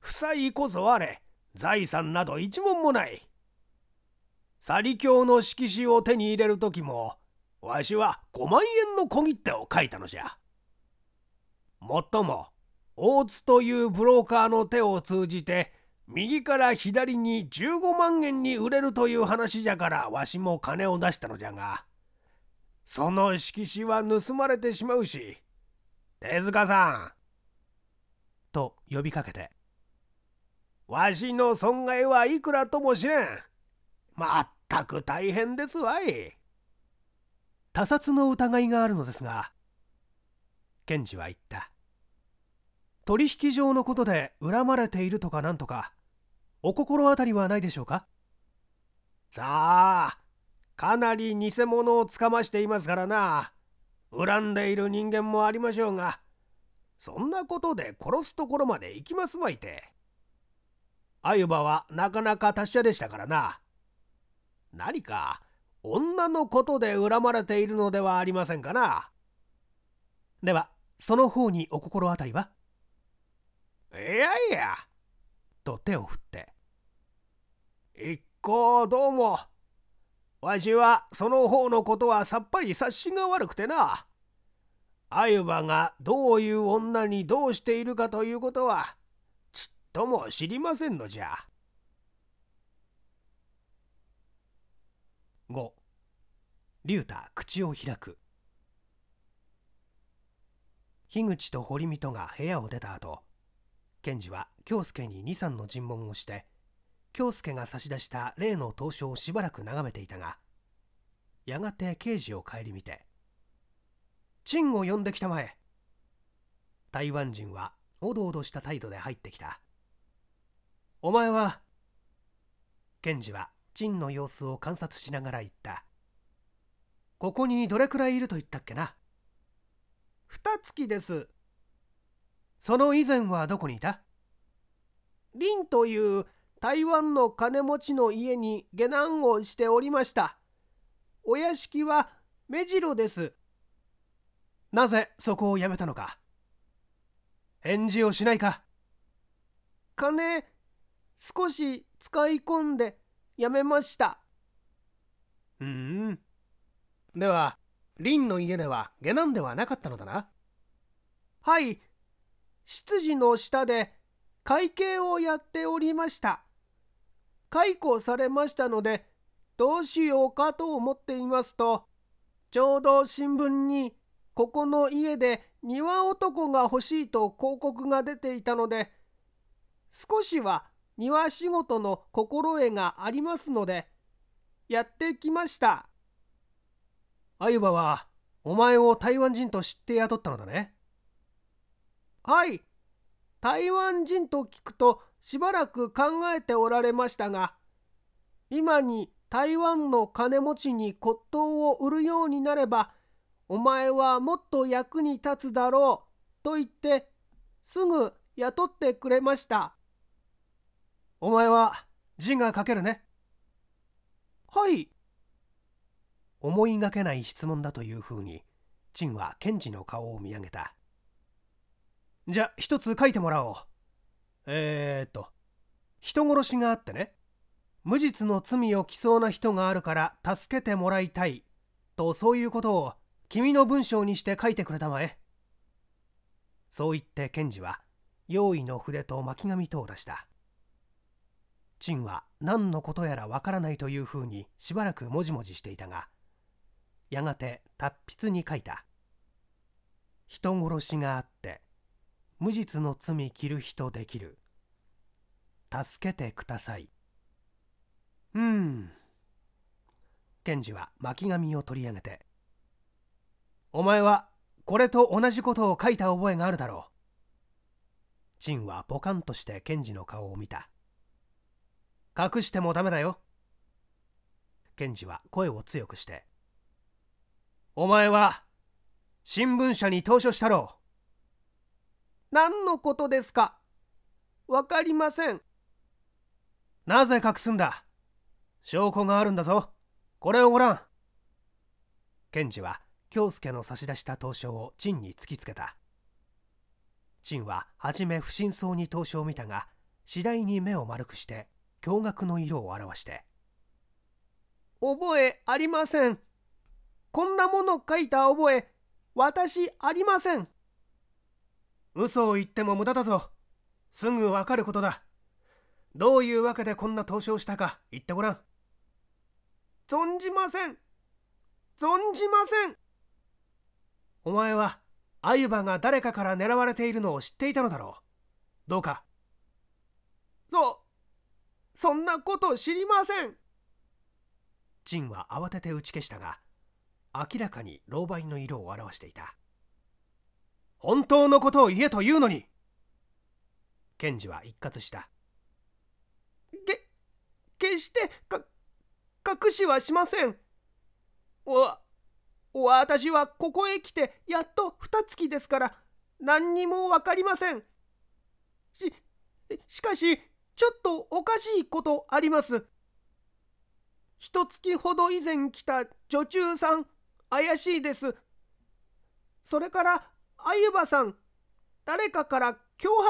負債こそあれ財産など一文もないサリ教の色紙を手に入れる時もわしは5万円の小切手を書いたのじゃもっとも大津というブローカーの手を通じて右から左に15万円に売れるという話じゃからわしも金を出したのじゃがその色紙は盗まれてしまうし手塚さんと呼びかけてわしの損害はいくらともしれんまったく大変ですわい他殺の疑いがあるのですが検事は言った「取引上のことで恨まれているとかなんとかお心当たりはないでしょうかさあかなり偽物をつかましていますからな恨んでいる人間もありましょうがそんなことで殺すところまで行きますまいて鮎ゆはなかなか達者でしたからな何か女のことで恨まれているのではありませんかなではその方にお心当たりはいやいや、と手を振って。一行どうも。わしはその方のことはさっぱり察しが悪くてな。あゆばがどういう女にどうしているかということは、ちっとも知りませんのじゃ。5竜太口を開く樋口と堀水戸が部屋を出た後検事は京介に二三の尋問をして京介が差し出した例の投書をしばらく眺めていたがやがて刑事を顧みて「陳を呼んできたまえ」台湾人はおどおどした態度で入ってきた「お前は」検事は陳の様子を観察しながら言った「ここにどれくらいいると言ったっけな」「二月です」その以前はどこにいた林という台湾の金持ちの家に下男をしておりました。お屋敷は目白です。なぜそこを辞めたのか返事をしないか金少し使い込んで辞めました。うん。では、林の家では下男ではなかったのだなはい、執事の下で会計をやっておりました。解雇されましたので、どうしようかと思っていますと、ちょうど新聞に、ここの家で庭男が欲しいと広告が出ていたので、少しは庭仕事の心得がありますので、やってきました。あゆばは、お前を台湾人と知って雇ったのだね。はい台湾人と聞くとしばらく考えておられましたが今に台湾の金持ちに骨董を売るようになればお前はもっと役に立つだろうと言ってすぐ雇ってくれましたお前は字が書けるねはい思いがけない質問だというふうに陳は検事の顔を見上げたじゃあ一つ書いてもらおうえー、っと人殺しがあってね無実の罪を着そうな人があるから助けてもらいたいとそういうことを君の文章にして書いてくれたまえそう言って賢治は用意の筆と巻紙とを出した陳は何のことやらわからないというふうにしばらくもじもじしていたがやがて達筆に書いた「人殺しがあって無実の罪着る人できる。助けてください。うん。検事は巻紙を取り上げて。お前はこれと同じことを書いた覚えがあるだろう。陳はポカンとして検事の顔を見た。隠してもダメだよ。検事は声を強くして。お前は新聞社に投書したろう。何のことですかわかりません。なぜ隠すんだ証拠があるんだぞ。これをごらん。検事は京介の差し出した投書を陳に突きつけた。陳は初め不審そうに投書を見たが、次第に目を丸くして驚愕の色を表して。覚えありません。こんなもの書いた覚え、私ありません。嘘を言っても無駄だぞすぐわかることだどういうわけでこんな投資をしたか言ってごらん存じません存じませんお前はアユバが誰かから狙われているのを知っていたのだろうどうかそそんなこと知りませんジンは慌てて打ち消したが明らかに狼狽の色を表していた本当のことを言えというのに検事は一括したけ決してか隠しはしませんわ私はここへ来てやっと二月ですから何にも分かりませんししかしちょっとおかしいことあります一月ほど以前来た女中さん怪しいですそれからあゆばさん、誰かから脅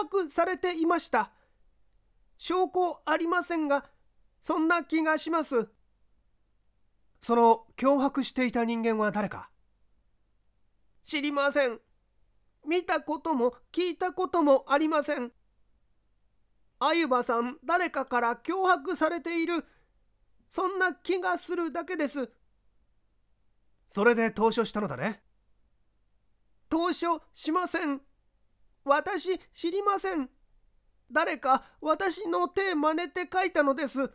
迫されていました。証拠ありませんが、そんな気がします。その脅迫していた人間は誰か知りません。見たことも聞いたこともありません。あゆばさん、誰かから脅迫されている。そんな気がするだけです。それで投書したのだね。投資しません。私知りません。誰か私の手真似て書いたのです。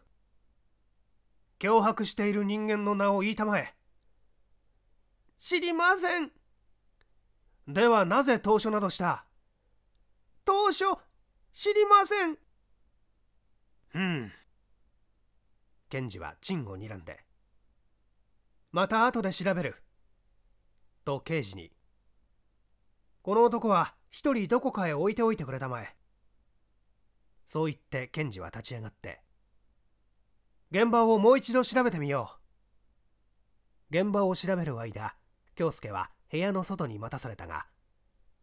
脅迫している人間の名を言いたまえ。知りません。ではなぜ投書などした当初知りません。うん。検事は陳を睨んで。また後で調べる。と刑事にこの男は一人どこかへ置いておいてくれたまえそう言って検事は立ち上がって現場をもう一度調べてみよう現場を調べる間京介は部屋の外に待たされたが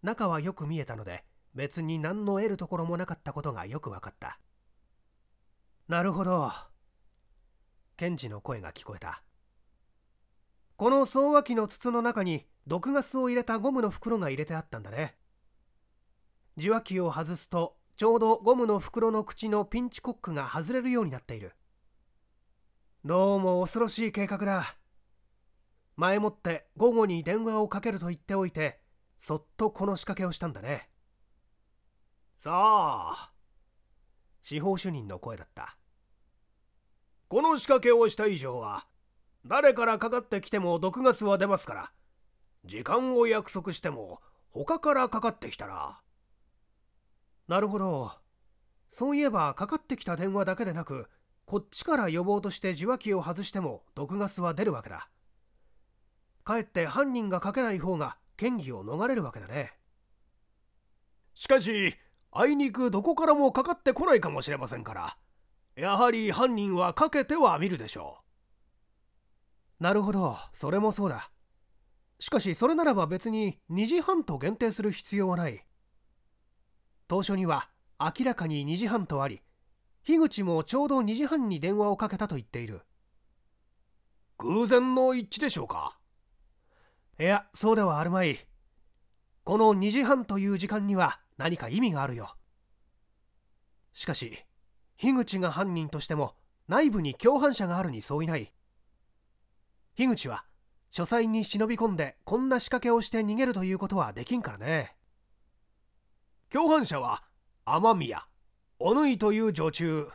中はよく見えたので別に何の得るところもなかったことがよく分かったなるほど検事の声が聞こえたこの送話機の筒の中に毒ガスを入れたゴムの袋が入れてあったんだね受話器を外すとちょうどゴムの袋の口のピンチコックが外れるようになっているどうも恐ろしい計画だ前もって午後に電話をかけると言っておいてそっとこの仕掛けをしたんだねさあ司法主任の声だったこの仕掛けをした以上は誰からかかってきても毒ガスは出ますから時間を約束しても他からかかってきたらなるほどそういえばかかってきた電話だけでなくこっちから予防として受話器を外しても毒ガスは出るわけだかえって犯人がかけない方が嫌疑を逃れるわけだねしかしあいにくどこからもかかってこないかもしれませんからやはり犯人はかけてはみるでしょうなるほどそれもそうだしかしそれならば別に2時半と限定する必要はない当初には明らかに2時半とあり樋口もちょうど2時半に電話をかけたと言っている偶然の一致でしょうかいやそうではあるまいこの2時半という時間には何か意味があるよしかし樋口が犯人としても内部に共犯者があるに相違ない樋口は書斎に忍び込んでこんな仕掛けをして逃げるということはできんからね共犯者は雨宮おぬいという女中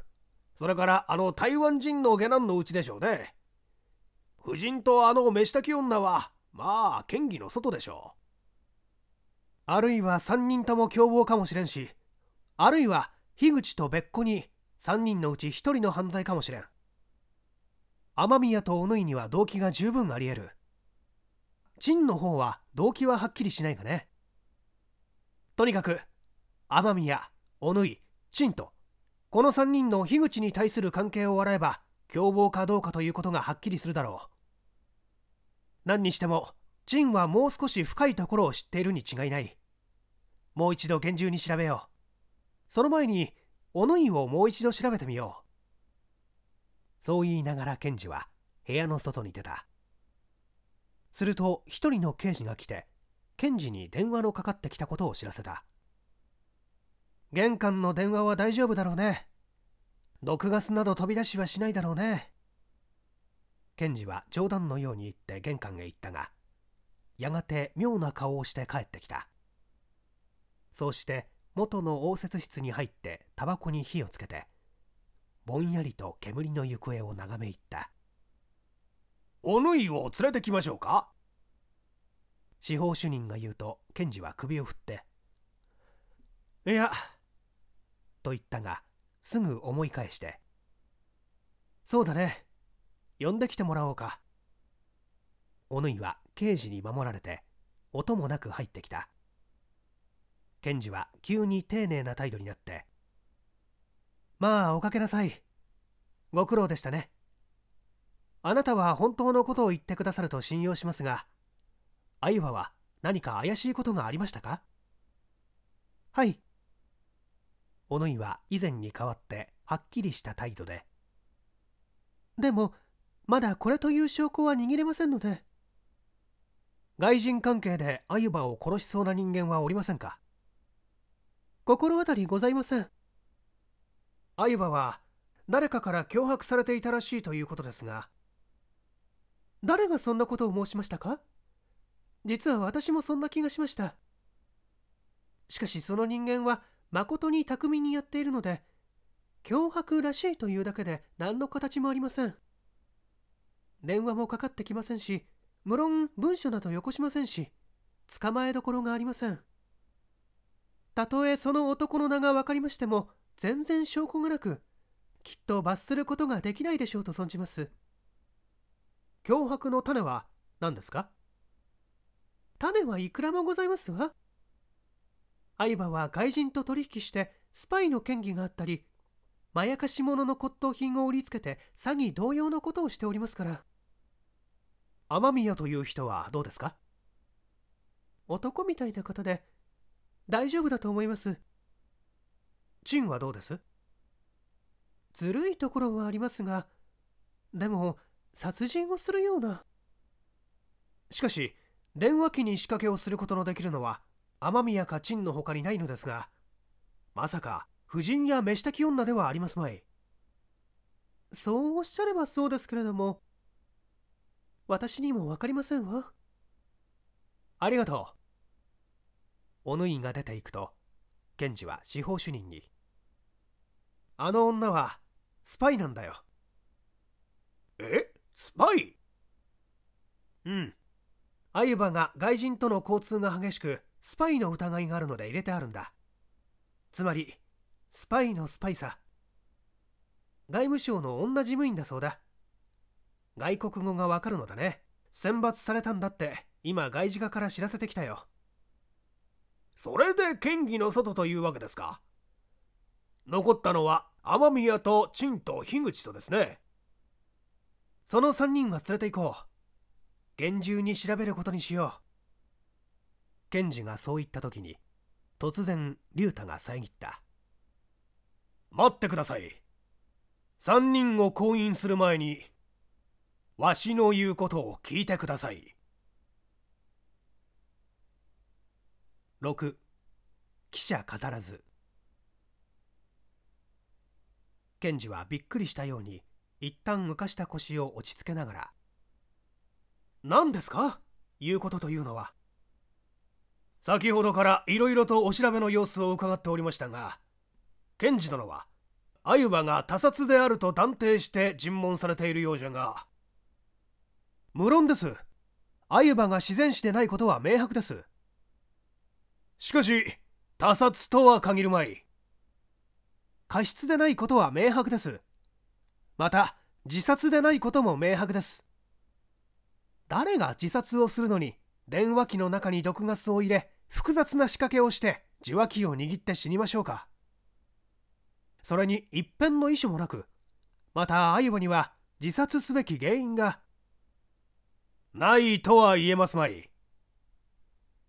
それからあの台湾人の下男のうちでしょうね夫人とあの飯炊き女はまあ県議の外でしょうあるいは3人とも共謀かもしれんしあるいは樋口と別個に3人のうち1人の犯罪かもしれん雨宮とおぬいには動機が十分あり得る陳の方は動機ははっきりしないがねとにかく天宮おぬい陳とこの3人の樋口に対する関係を笑えば凶暴かどうかということがはっきりするだろう何にしても陳はもう少し深いところを知っているに違いないもう一度厳重に調べようその前におぬいをもう一度調べてみようそう言いながら検事は部屋の外に出たすると一人の刑事が来て検事に電話のかかってきたことを知らせた玄関の電話は大丈夫だろうね毒ガスなど飛び出しはしないだろうね検事は冗談のように言って玄関へ行ったがやがて妙な顔をして帰ってきたそうして元の応接室に入ってタバコに火をつけてぼんやりと煙の行方を眺めいったおぬいを連れてきましょうか司法主任が言うと検事は首を振って「いや」と言ったがすぐ思い返して「そうだね呼んできてもらおうか」おぬいは刑事に守られて音もなく入ってきた検事は急に丁寧な態度になってまあおかけなさいご苦労でしたねあなたは本当のことを言ってくださると信用しますがアイワは何か怪しいことがありましたかはい小野井は以前に代わってはっきりした態度ででもまだこれという証拠は握れませんので外人関係でアユバを殺しそうな人間はおりませんか心当たりございませんアユバは誰かから脅迫されていたらしいということですが誰がそんなことを申しましたか実は私もそんな気がしましたしかしその人間は誠に巧みにやっているので脅迫らしいというだけで何の形もありません電話もかかってきませんし無論文書などよこしませんし捕まえどころがありませんたとえその男の名が分かりましても全然証拠がなく、きっと罰することができないでしょうと存じます。脅迫の種は何ですか種はいくらもございますわ。相葉は外人と取引してスパイの嫌疑があったり、まやかし者の骨董品を売りつけて詐欺同様のことをしておりますから。雨宮という人はどうですか男みたいな方で大丈夫だと思います。チンはどうですずるいところはありますがでも殺人をするようなしかし電話機に仕掛けをすることのできるのは雨宮か陳の他にないのですがまさか婦人や飯炊き女ではありますまいそうおっしゃればそうですけれども私にも分かりませんわありがとうお縫いが出ていくと検事は司法主任にあの女はスパイなんだよえスパイうんアユバが外人との交通が激しくスパイの疑いがあるので入れてあるんだつまりスパイのスパイさ外務省の女事務員だそうだ外国語がわかるのだね選抜されたんだって今外事課から知らせてきたよそれで県議の外というわけですか残ったのは雨宮と陳と樋口とですねその3人は連れて行こう厳重に調べることにしよう検事がそう言った時に突然竜太が遮った待ってください3人を婚姻する前にわしの言うことを聞いてください6記者語らず検事はびっくりしたように一旦浮かした腰を落ち着けながら「何ですか言うことというのは」先ほどからいろいろとお調べの様子を伺っておりましたが検事殿は鮎羽が他殺であると断定して尋問されているようじゃが無論です鮎羽が自然死でないことは明白ですしかし他殺とは限るまい過失でないことは明白ですまた自殺でないことも明白です誰が自殺をするのに電話機の中に毒ガスを入れ複雑な仕掛けをして受話器を握って死にましょうかそれに一片の意思もなくまたアイボには自殺すべき原因がないとは言えますまい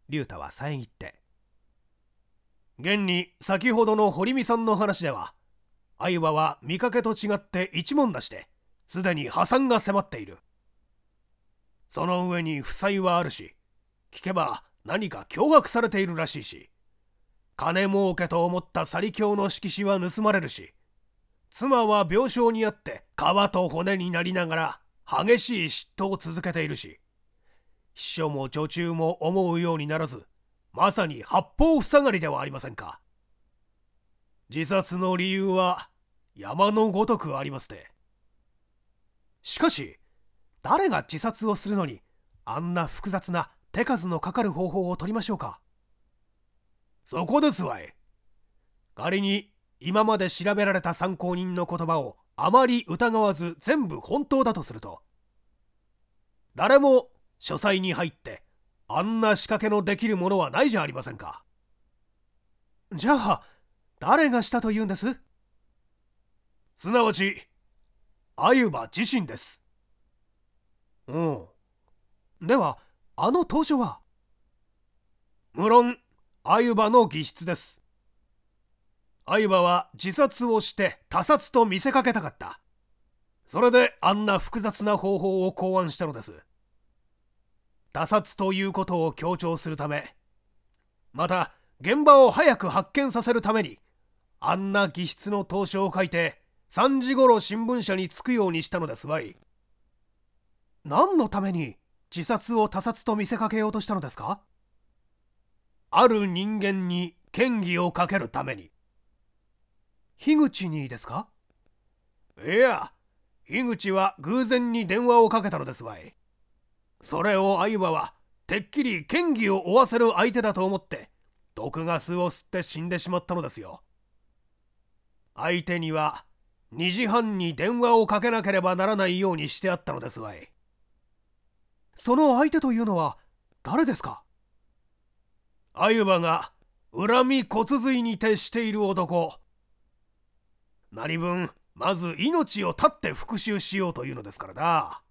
竜太は遮って現に先ほどの堀美さんの話では相葉は見かけと違って一文出してすでに破産が迫っているその上に負債はあるし聞けば何か脅迫されているらしいし金儲けと思ったサリ教の色紙は盗まれるし妻は病床にあって皮と骨になりながら激しい嫉妬を続けているし秘書も女中も思うようにならずまさに八方塞がりではありませんか自殺の理由は山のごとくありますてしかし誰が自殺をするのにあんな複雑な手数のかかる方法を取りましょうかそこですわい仮に今まで調べられた参考人の言葉をあまり疑わず全部本当だとすると誰も書斎に入ってあんな仕掛けのできるものはないじゃありませんかじゃあ誰がしたというんですすなわち鮎馬自身ですうんではあの当初は無論鮎馬の義筆です鮎馬は自殺をして他殺と見せかけたかったそれであんな複雑な方法を考案したのです他殺ということを強調するためまた現場を早く発見させるためにあんな偽質の投書を書いて3時頃新聞社に着くようにしたのですわい何のために自殺を他殺と見せかけようとしたのですかある人間に嫌疑をかけるために樋口にですかいや樋口は偶然に電話をかけたのですわいそれを相はてっきり剣技を負わせる相手だと思って毒ガスを吸って死んでしまったのですよ相手には2時半に電話をかけなければならないようにしてあったのですわいその相手というのは誰ですか相羽が恨み骨髄に徹している男何分まず命を絶って復讐しようというのですからな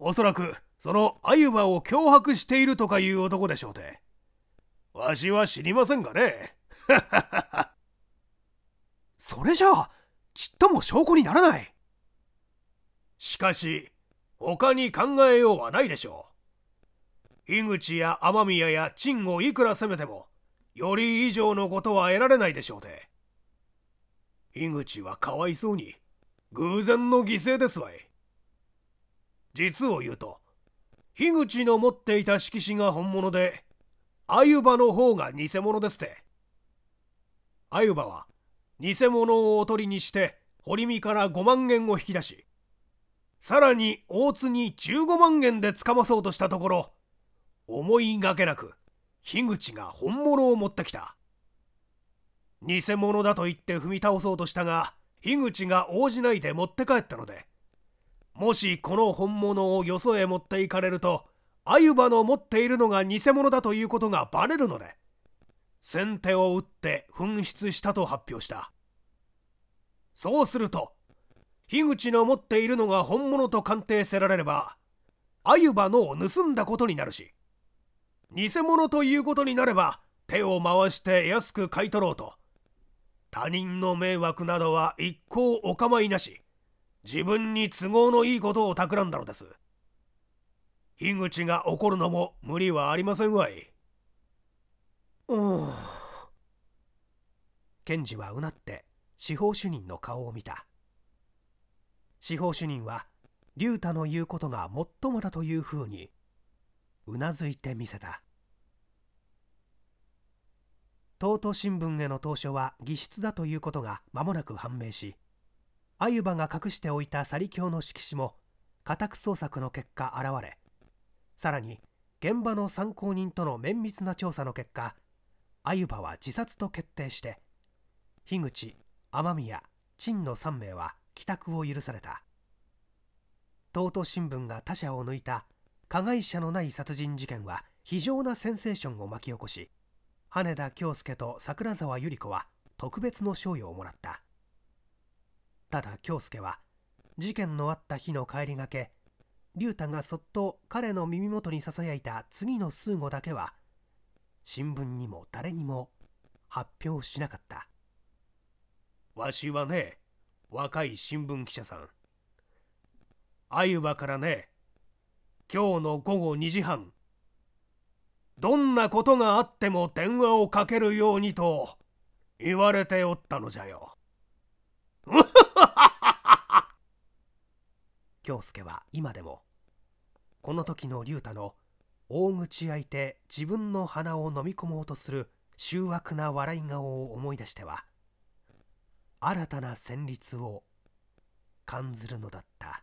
おそらくそのアユバを脅迫しているとかいう男でしょうて。わしは知りませんがね。(laughs) それじゃあ、ちっとも証拠にならない。しかし、他に考えようはないでしょう。井口や雨宮や陳をいくら責めても、より以上のことは得られないでしょうて。井口はかわいそうに、偶然の犠牲ですわい。実を言うと、樋口の持っていた色紙が本物で、アユバの方が偽物ですって。アユバは、偽物をおとりにして、堀見から5万円を引き出し、さらに大津に15万円で捕まそうとしたところ、思いがけなく、樋口が本物を持ってきた。偽物だと言って踏み倒そうとしたが、樋口が応じないで持って帰ったので、もしこの本物をよそへ持っていかれるとアユバの持っているのが偽物だということがバレるので先手を打って紛失したと発表したそうすると樋口の持っているのが本物と鑑定せられればアユバのを盗んだことになるし偽物ということになれば手を回して安く買い取ろうと他人の迷惑などは一向お構いなし自分に都合のいいことを企んだのです樋口が怒るのも無理はありませんわいうん検事はうなって司法主任の顔を見た司法主任は竜太の言うことがもっともだというふうにうなずいてみせた東都新聞への投書は偽出だということが間もなく判明しアユバが隠しておいたサリ教の色紙も家宅捜索の結果現れさらに現場の参考人との綿密な調査の結果アユバは自殺と決定して樋口雨宮陳の3名は帰宅を許された東都新聞が他者を抜いた加害者のない殺人事件は非常なセンセーションを巻き起こし羽田恭介と桜沢百合子は特別の賞与をもらったただ京介は事件のあった日の帰りがけ竜太がそっと彼の耳元にささやいた次の数語だけは新聞にも誰にも発表しなかったわしはね若い新聞記者さん鮎場からね今日の午後2時半どんなことがあっても電話をかけるようにと言われておったのじゃよ。(laughs) 京介は今でもこの時の竜太の大口開いて自分の鼻を飲み込もうとする醜悪な笑い顔を思い出しては新たな旋律を感ずるのだった。